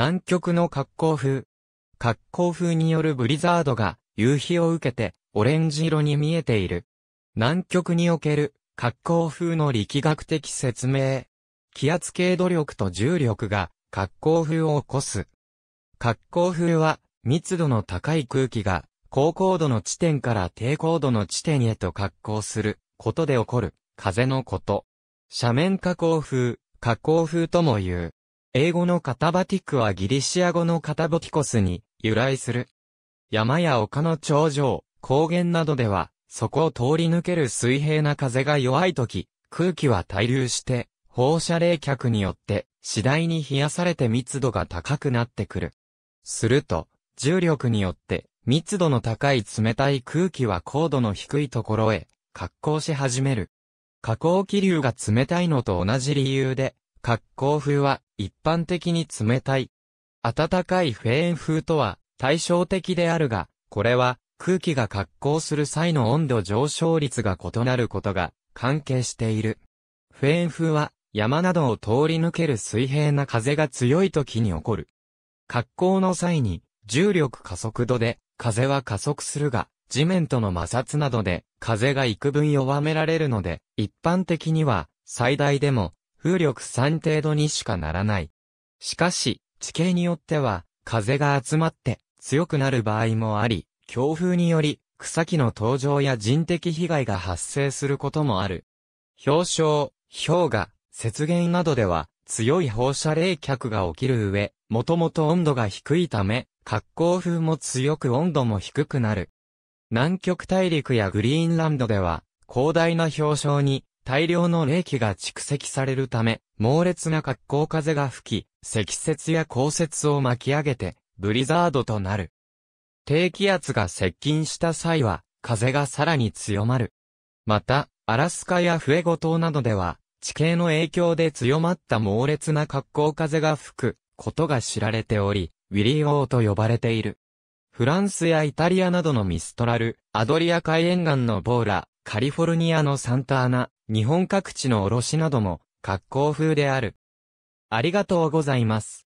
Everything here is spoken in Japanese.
南極の格好風。格好風によるブリザードが夕日を受けてオレンジ色に見えている。南極における格好風の力学的説明。気圧系努力と重力が格好風を起こす。格好風は密度の高い空気が高高度の地点から低高度の地点へと格好することで起こる風のこと。斜面加工風、加工風とも言う。英語のカタバティックはギリシア語のカタボティコスに由来する。山や丘の頂上、高原などでは、そこを通り抜ける水平な風が弱い時、空気は滞留して、放射冷却によって次第に冷やされて密度が高くなってくる。すると、重力によって密度の高い冷たい空気は高度の低いところへ滑降し始める。下降気流が冷たいのと同じ理由で格好風は一般的に冷たい。暖かいフェーン風とは対照的であるが、これは空気が格好する際の温度上昇率が異なることが関係している。フェーン風は山などを通り抜ける水平な風が強い時に起こる。格好の際に重力加速度で風は加速するが、地面との摩擦などで風が幾分弱められるので、一般的には最大でも風力3程度にしかならない。しかし、地形によっては、風が集まって強くなる場合もあり、強風により草木の登場や人的被害が発生することもある。氷床、氷河、雪原などでは強い放射冷却が起きる上、もともと温度が低いため、格好風も強く温度も低くなる。南極大陸やグリーンランドでは、広大な氷床に大量の冷気が蓄積されるため、猛烈な格好風が吹き、積雪や降雪を巻き上げて、ブリザードとなる。低気圧が接近した際は、風がさらに強まる。また、アラスカやフエゴ島などでは、地形の影響で強まった猛烈な格好風が吹くことが知られており、ウィリー王と呼ばれている。フランスやイタリアなどのミストラル、アドリア海沿岸のボーラ、カリフォルニアのサンタアナ、日本各地の卸なども、格好風である。ありがとうございます。